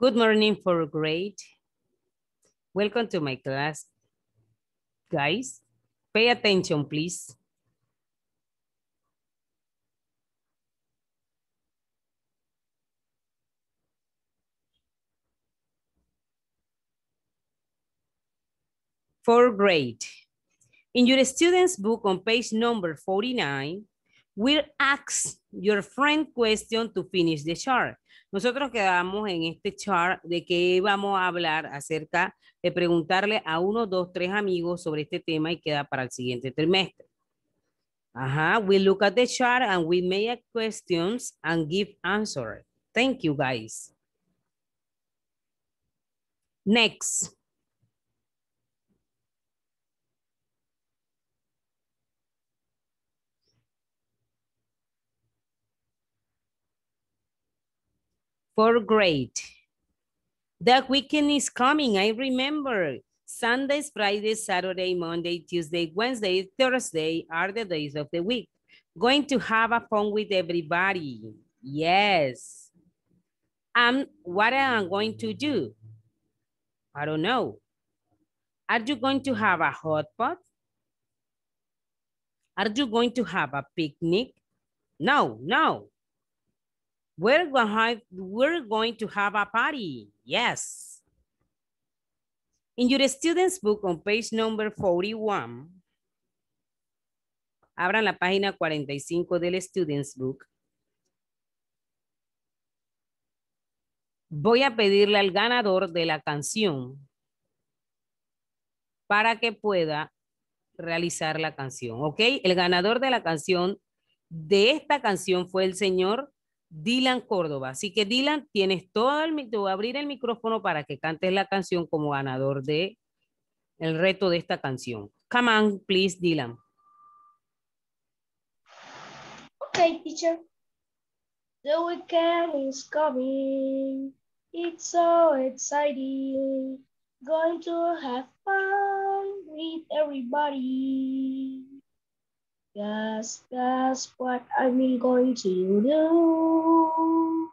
Good morning for grade. Welcome to my class. Guys, pay attention, please. For grade. In your student's book on page number 49, we'll ask your friend question to finish the chart. Nosotros quedamos en este chart de que vamos a hablar acerca de preguntarle a uno, dos, tres amigos sobre este tema y queda para el siguiente trimestre. Ajá, we look at the chart and we make questions and give answers. Thank you guys. Next. for grade. The weekend is coming, I remember. Sundays, Fridays, Saturday, Monday, Tuesday, Wednesday, Thursday are the days of the week. Going to have a fun with everybody. Yes. Um, what am I going to do? I don't know. Are you going to have a hot pot? Are you going to have a picnic? No, no. We're going, to have a party. Yes. In your student's book on page number 41, abran la página 45 del student's book. Voy a pedirle al ganador de la canción para que pueda realizar la canción, ¿ok? El ganador de la canción, de esta canción fue el señor Dylan Córdoba. Así que Dylan, tienes todo el, te voy a abrir el micrófono para que cantes la canción como ganador de el reto de esta canción. Come on, please, Dylan. Okay, teacher. The weekend is coming. It's so exciting. Going to have fun with everybody. Yes, that's what I'm going to do.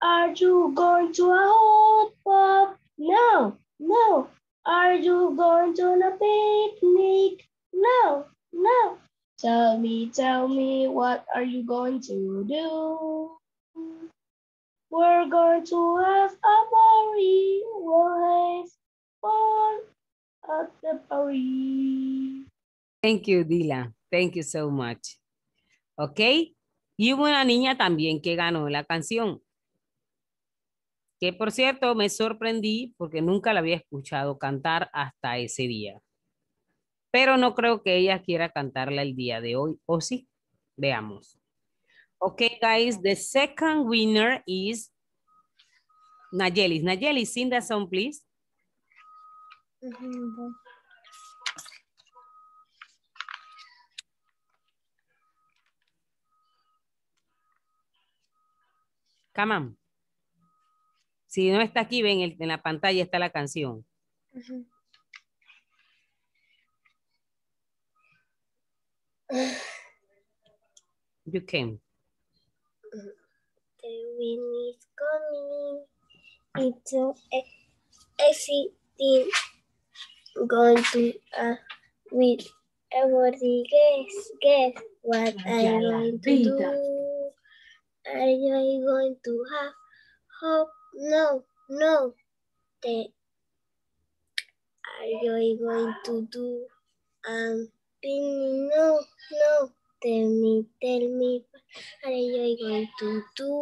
Are you going to a hot pub? No, no. Are you going to a picnic? No, no. Tell me, tell me, what are you going to do? We're going to have a party. We'll have fun at the party. Thank you, Dila. Thank you so much. ¿Ok? Y hubo una niña también que ganó la canción. Que por cierto me sorprendí porque nunca la había escuchado cantar hasta ese día. Pero no creo que ella quiera cantarla el día de hoy. ¿O sí? Veamos. Ok, guys, the second winner is Nayelis. Nayelis, sing the song, please. Come on. Si no está aquí, ven, en la pantalla está la canción. You came. The wind is coming into everything. Going to a with everybody guess guess what I'm going to do. Are you going to have hope? No, no. Then are you going to do um being No, no. Tell me, tell me. Are you going to do?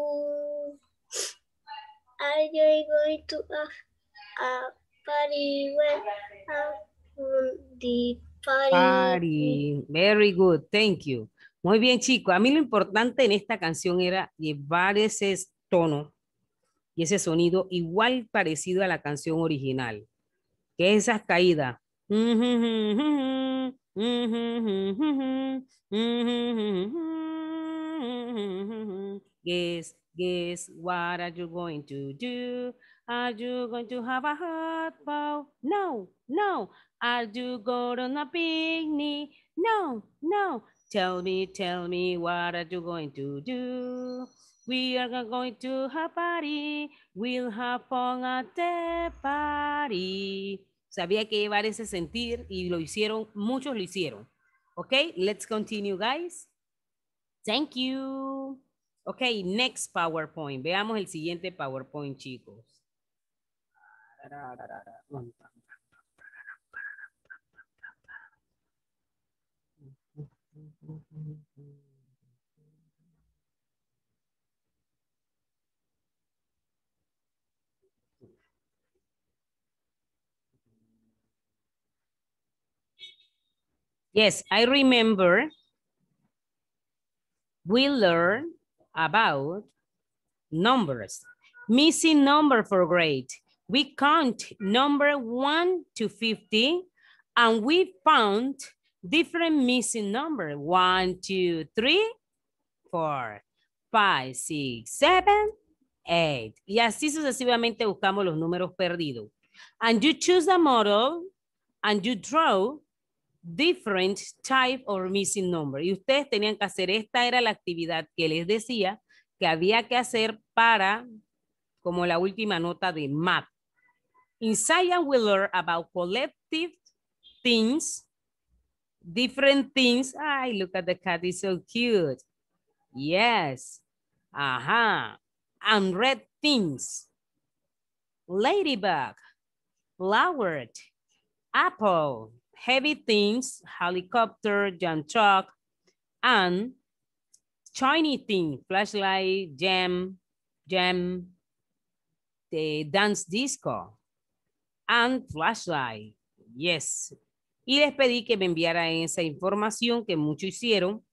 Are you going to have a party when well, uh, the party? Party. Very good. Thank you. Muy bien, chicos, A mí lo importante en esta canción era llevar ese tono y ese sonido igual parecido a la canción original, que esas caídas. Guess, guess what are you going to do? Are you going to have a hot bow? No, no. Are you going on a picnic? No, no. Tell me, tell me, what are you going to do? We are going to have party. We'll have fun at the party. Sabía que llevar ese sentir y lo hicieron, muchos lo hicieron. Okay, let's continue, guys. Thank you. Okay, next PowerPoint. Veamos el siguiente PowerPoint, chicos. Yes, I remember we learned about numbers. Missing number for grade. We count number one to 50 and we found different missing number. One, two, three, four, five, six, seven, eight. Y así sucesivamente buscamos los números perdidos. And you choose a model and you draw different type of missing number. Y ustedes tenían que hacer, esta era la actividad que les decía que había que hacer para, como la última nota de MAP. In science, we learn about collective things different things. I look at the cat, it's so cute. Yes. Aha. Uh -huh. And red things. Ladybug, flowered, apple, heavy things, helicopter, jump truck, and shiny thing, flashlight, jam, jam, the dance disco, and flashlight. Yes, y les pedí que me enviara esa información que mucho hicieron,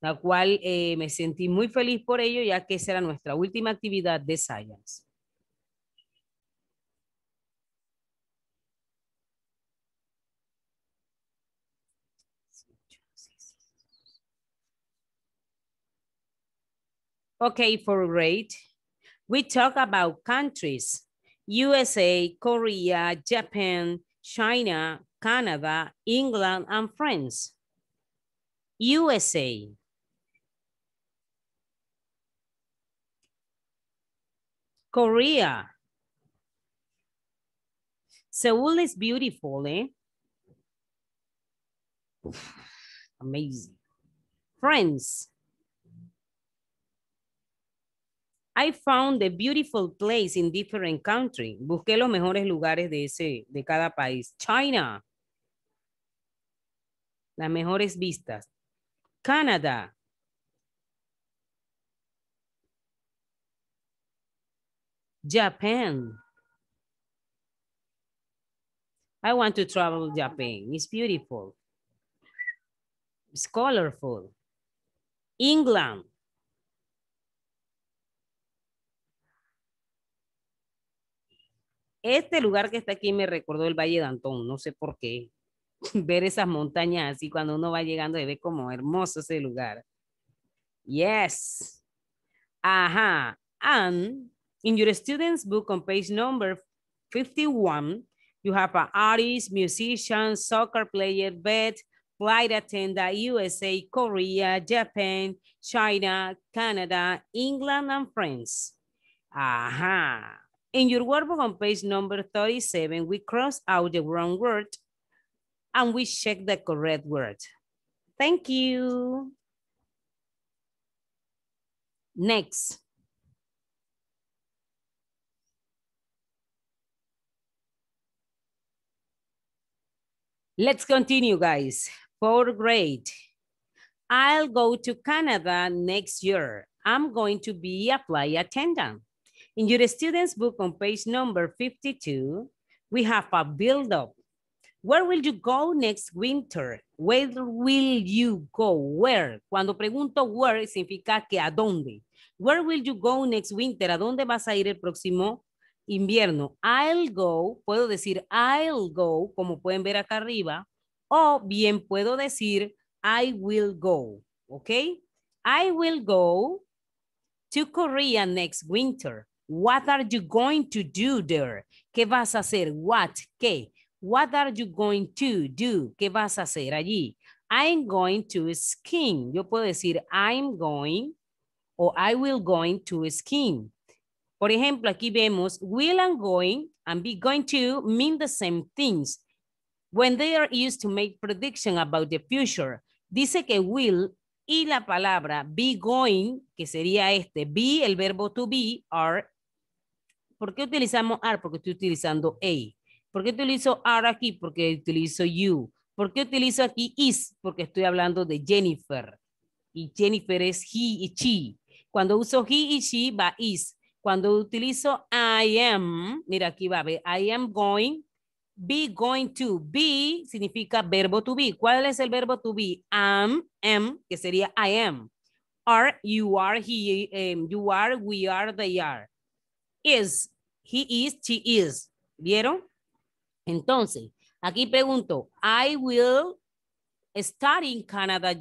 la cual eh, me sentí muy feliz por ello, ya que esa era nuestra última actividad de Science. Okay, for great we talk about countries, USA, Korea, Japan, China, Canada, England, and France. USA. Korea. Seoul is beautiful, eh? Amazing. France. I found the beautiful place in different country. Busqué los mejores lugares de, ese, de cada país. China. Las mejores vistas. Canadá. Japan. I want to travel Japan. It's beautiful. It's colorful. England. Este lugar que está aquí me recordó el Valle de Antón, no sé por qué. Ver esas montañas así cuando uno va llegando y ve como hermoso ese lugar. Yes. Ajá. And in your student's book on page number 51, you have an artist, musician, soccer player, vet, flight attendant, USA, Korea, Japan, China, Canada, England, and France. Ajá. In your workbook on page number 37, we cross out the wrong word and we check the correct word. Thank you. Next. Let's continue, guys. Fourth grade. I'll go to Canada next year. I'm going to be a flight attendant. In your student's book on page number 52, we have a build-up. Where will you go next winter? Where will you go? Where? Cuando pregunto where, significa que a dónde. Where will you go next winter? ¿A dónde vas a ir el próximo invierno? I'll go, puedo decir I'll go, como pueden ver acá arriba, o bien puedo decir I will go, ¿ok? I will go to Korea next winter. What are you going to do there? ¿Qué vas a hacer? What? ¿Qué? What are you going to do? ¿Qué vas a hacer allí? I'm going to skin. Yo puedo decir I'm going o I will going to skin. Por ejemplo, aquí vemos will and going and be going to mean the same things when they are used to make prediction about the future. Dice que will y la palabra be going, que sería este, be, el verbo to be, are ¿Por qué utilizamos are? Porque estoy utilizando a. ¿Por qué utilizo are aquí? Porque utilizo you. ¿Por qué utilizo aquí is? Porque estoy hablando de Jennifer. Y Jennifer es he y she. Cuando uso he y she va is. Cuando utilizo I am, mira aquí va, ve, I am going, be going to. Be significa verbo to be. ¿Cuál es el verbo to be? Am, am, que sería I am. Are, you are, he, eh, you are, we are, they are is, he is, she is. ¿Vieron? Entonces, aquí pregunto, I will study in Canada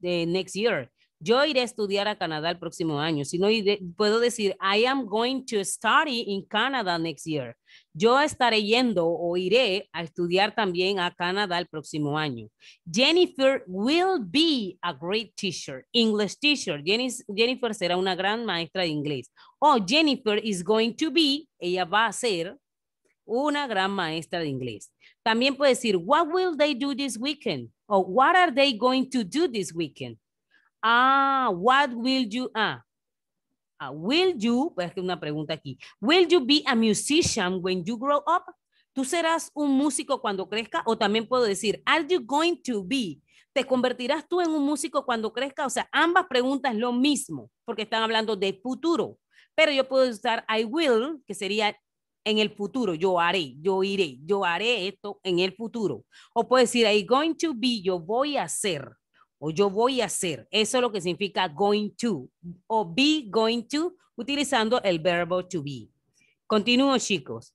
next year. Yo iré a estudiar a Canadá el próximo año. Si no, puedo decir, I am going to study in Canada next year. Yo estaré yendo o iré a estudiar también a Canadá el próximo año. Jennifer will be a great teacher, English teacher. Jennifer será una gran maestra de inglés. Oh, Jennifer is going to be, ella va a ser una gran maestra de inglés. También puede decir, what will they do this weekend? O oh, what are they going to do this weekend? Ah, what will you, ah, Ah, will you, a hacer una pregunta aquí, will you be a musician when you grow up? ¿Tú serás un músico cuando crezca? O también puedo decir, are you going to be? ¿Te convertirás tú en un músico cuando crezca? O sea, ambas preguntas lo mismo, porque están hablando de futuro. Pero yo puedo usar I will, que sería en el futuro, yo haré, yo iré, yo haré esto en el futuro. O puedo decir, I going to be, yo voy a ser o yo voy a hacer. Eso es lo que significa going to o be going to utilizando el verbo to be. Continúo, chicos.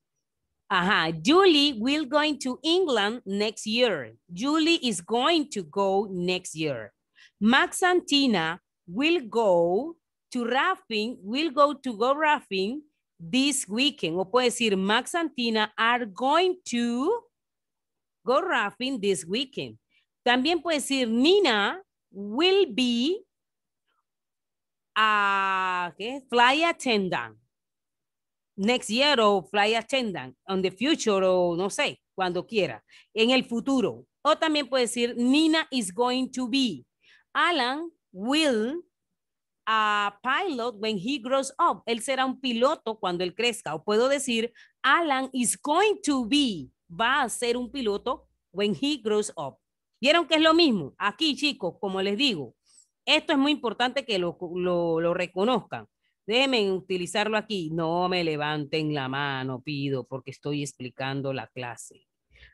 Ajá, Julie will going to England next year. Julie is going to go next year. Max and Tina will go to rafting, will go to go rafting this weekend. O puede decir, Max and Tina are going to go rafting this weekend. También puede decir Nina will be a fly attendant. Next year or fly attendant, on the future o no sé, cuando quiera, en el futuro. O también puede decir Nina is going to be. Alan will a pilot when he grows up. Él será un piloto cuando él crezca. O puedo decir Alan is going to be. Va a ser un piloto when he grows up. Vieron que es lo mismo. Aquí, chicos, como les digo, esto es muy importante que lo, reconozcan. Déjenme utilizarlo aquí. No me levanten la mano, pido, porque estoy explicando la clase.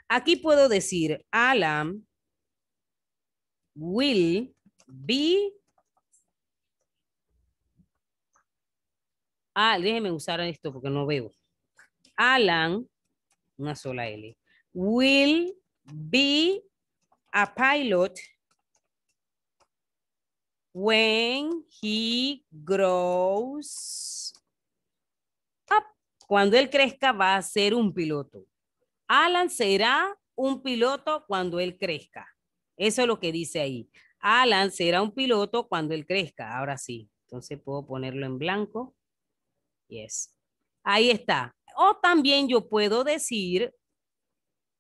Aquí puedo decir, Alan will be... Ah, déjenme usar esto porque no veo. Alan, una sola L, will be a pilot when he grows up. Cuando él crezca va a ser un piloto. Alan será un piloto cuando él crezca. Eso es lo que dice ahí. Alan será un piloto cuando él crezca. Ahora sí. Entonces puedo ponerlo en blanco. Yes. Ahí está. O también yo puedo decir,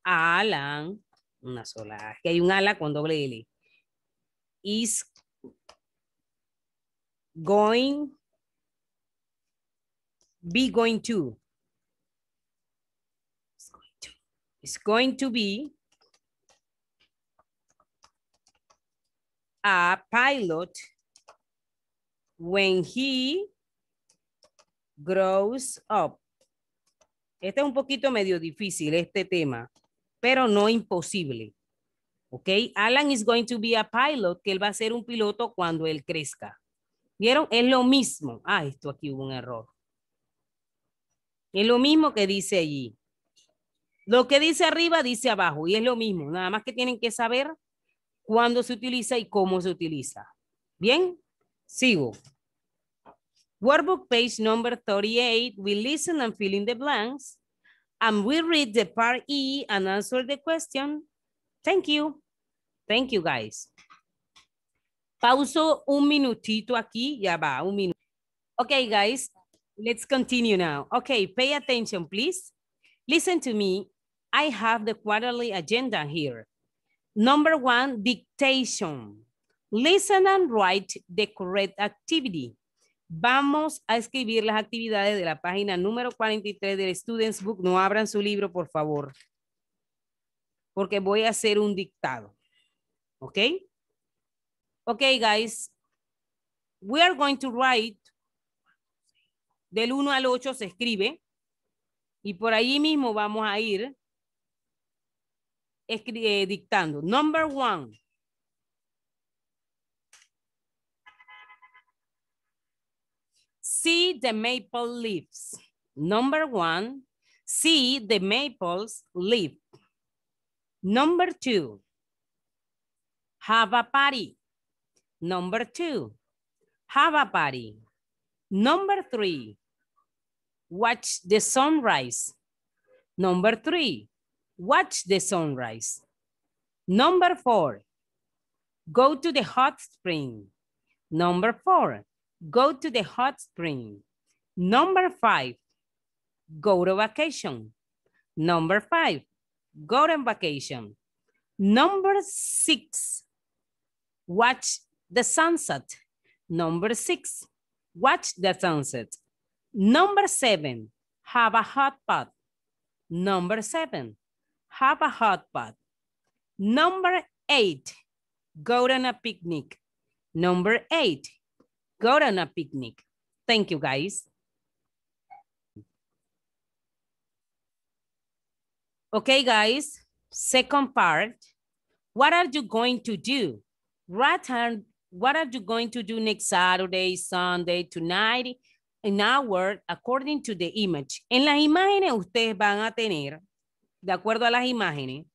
Alan una sola. que hay un ala con doble L. Is going, be going to. is going to, going to be a pilot when he grows up. Este es un poquito medio difícil, este tema pero no imposible. ¿Ok? Alan is going to be a pilot, que él va a ser un piloto cuando él crezca. ¿Vieron? Es lo mismo. Ah, esto aquí hubo un error. Es lo mismo que dice allí. Lo que dice arriba dice abajo y es lo mismo, nada más que tienen que saber cuándo se utiliza y cómo se utiliza. Bien, sigo. Workbook page number 38, we listen and fill in the blanks. and we read the part E and answer the question. Thank you. Thank you, guys. Pauso un minutito aquí. Ya va, un minuto. Okay, guys, let's continue now. Okay, pay attention, please. Listen to me. I have the quarterly agenda here. Number one, dictation. Listen and write the correct activity. Vamos a escribir las actividades de la página número 43 del Students Book. No abran su libro, por favor, porque voy a hacer un dictado. ¿Ok? Ok, guys. We are going to write. Del 1 al 8 se escribe. Y por ahí mismo vamos a ir eh, dictando. Number one. See the maple leaves. Number one, see the maples leaf. Number two, have a party. Number two, have a party. Number three, watch the sunrise. Number three, watch the sunrise. Number four, go to the hot spring. Number four, go to the hot spring. Number five, go to vacation. Number five, go on vacation. Number six, watch the sunset. Number six, watch the sunset. Number seven, have a hot pot. Number seven, have a hot pot. Number eight, go on a picnic. Number eight, go on a picnic. Thank you, guys. Okay, guys, second part. What are you going to do? What are, what are you going to do next Saturday, Sunday, tonight, an hour, according to the image? En las imágenes ustedes van a tener, de acuerdo a las imágenes,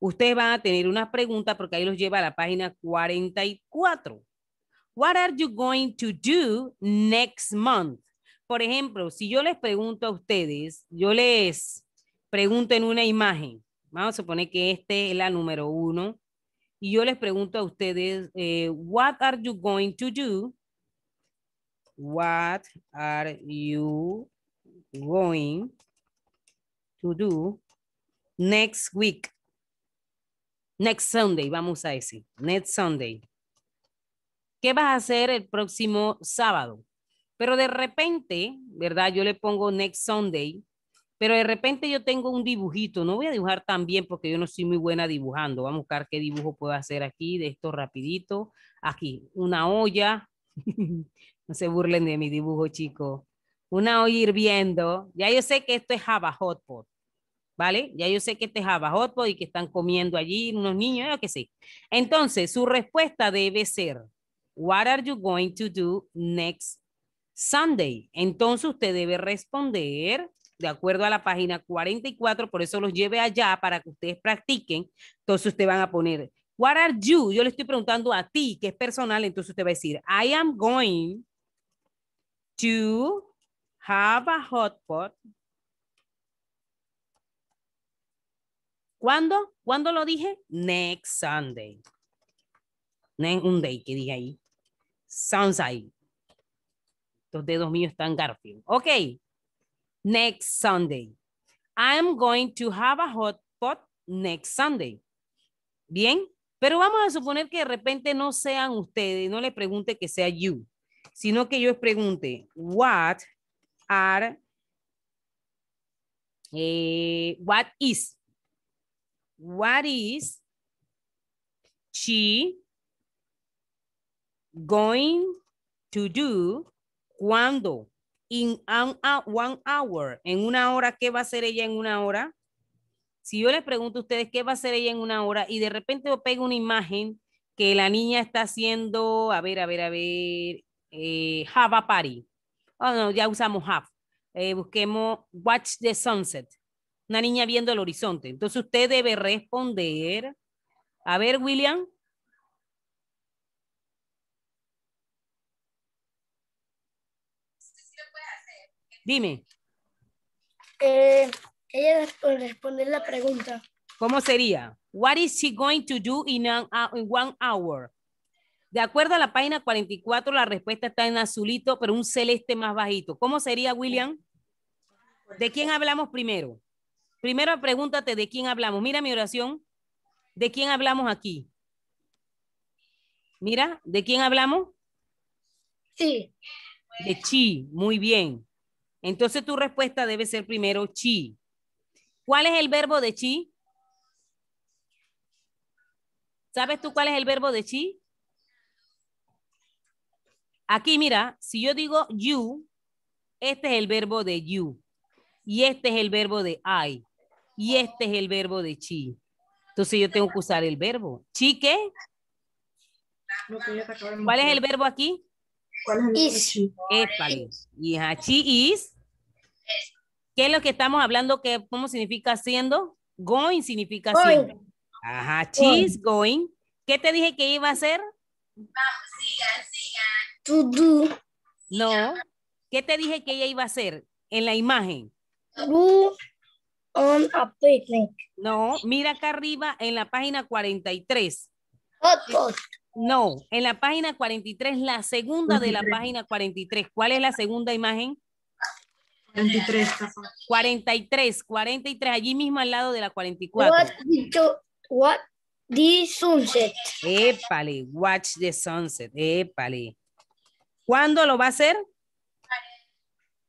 ustedes van a tener una pregunta porque ahí los lleva a la página 44. What are you going to do next month? Por ejemplo, si yo les pregunto a ustedes, yo les pregunto en una imagen, vamos a suponer que este es la número uno, y yo les pregunto a ustedes, eh, what are you going to do? What are you going to do next week? Next Sunday, vamos a decir, next Sunday. ¿qué vas a hacer el próximo sábado? Pero de repente, ¿verdad? Yo le pongo next Sunday, pero de repente yo tengo un dibujito, no voy a dibujar tan bien porque yo no soy muy buena dibujando, vamos a buscar qué dibujo puedo hacer aquí de esto rapidito, aquí, una olla, no se burlen de mi dibujo chicos. una olla hirviendo, ya yo sé que esto es Java Hot ¿vale? Ya yo sé que este es Java Hot y que están comiendo allí unos niños, yo qué sé. Entonces, su respuesta debe ser, What are you going to do next Sunday? Entonces usted debe responder de acuerdo a la página 44, por eso los lleve allá para que ustedes practiquen. Entonces usted van a poner, what are you? Yo le estoy preguntando a ti, que es personal, entonces usted va a decir, I am going to have a hot pot. ¿Cuándo? ¿Cuándo lo dije? Next Sunday. un Sunday, que dije ahí. Sansay. Los dedos míos están Garfield. Ok. Next Sunday. I'm going to have a hot pot next Sunday. Bien. Pero vamos a suponer que de repente no sean ustedes, no le pregunte que sea you, sino que yo les pregunte, what are, eh, what is, what is she going to do cuando in one hour, en una hora, ¿qué va a hacer ella en una hora? Si yo les pregunto a ustedes qué va a hacer ella en una hora y de repente yo pego una imagen que la niña está haciendo, a ver, a ver, a ver, eh, have a party. Oh, no, ya usamos have. Eh, busquemos watch the sunset. Una niña viendo el horizonte. Entonces usted debe responder. A ver, William. Dime. Eh, ella responde la pregunta. ¿Cómo sería? What is she going to do in, uh, one hour? De acuerdo a la página 44, la respuesta está en azulito, pero un celeste más bajito. ¿Cómo sería, William? ¿De quién hablamos primero? Primero pregúntate de quién hablamos. Mira mi oración. ¿De quién hablamos aquí? Mira, ¿de quién hablamos? Sí. De Chi, muy bien. Entonces tu respuesta debe ser primero chi. ¿Cuál es el verbo de chi? ¿Sabes tú cuál es el verbo de chi? Aquí mira, si yo digo you, este es el verbo de you. Y este es el verbo de I. Y este es el verbo de chi. Entonces yo tengo que usar el verbo. ¿Chi qué? ¿Cuál es el verbo aquí? chi is ¿Qué es lo que estamos hablando? ¿Cómo significa haciendo? Going significa haciendo. Ajá, she's going. ¿Qué te dije que iba a hacer? Vamos, siga, siga. To do. No. ¿Qué te dije que ella iba a hacer en la imagen? on a No, mira acá arriba en la página 43. no, en la página 43, la segunda de la página 43. ¿Cuál es la segunda imagen? 43, 43, allí mismo al lado de la 44. What, the sunset. Épale, watch the sunset, épale. ¿Cuándo lo va a hacer?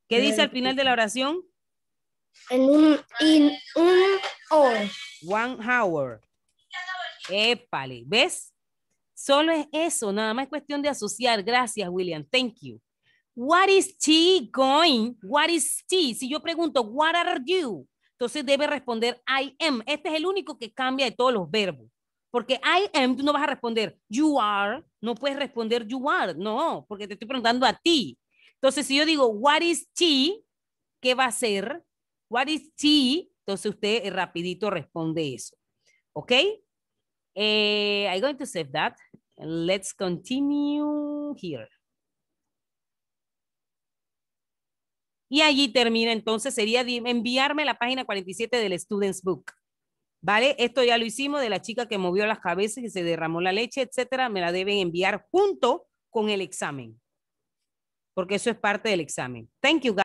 ¿Qué dice al final de la oración? En un, in un hour. One hour. Épale, ¿ves? Solo es eso, nada más es cuestión de asociar. Gracias, William. Thank you. What is she going? What is she? Si yo pregunto, what are you? Entonces debe responder I am. Este es el único que cambia de todos los verbos. Porque I am, tú no vas a responder you are, no puedes responder you are, no, porque te estoy preguntando a ti. Entonces, si yo digo what is she, ¿qué va a ser? What is she? Entonces usted eh, rapidito responde eso. ¿Ok? Eh, I'm going to save that. Let's continue here. Y allí termina, entonces sería enviarme la página 47 del Students Book. ¿Vale? Esto ya lo hicimos de la chica que movió las cabezas y se derramó la leche, etcétera. Me la deben enviar junto con el examen. Porque eso es parte del examen. Thank you, guys.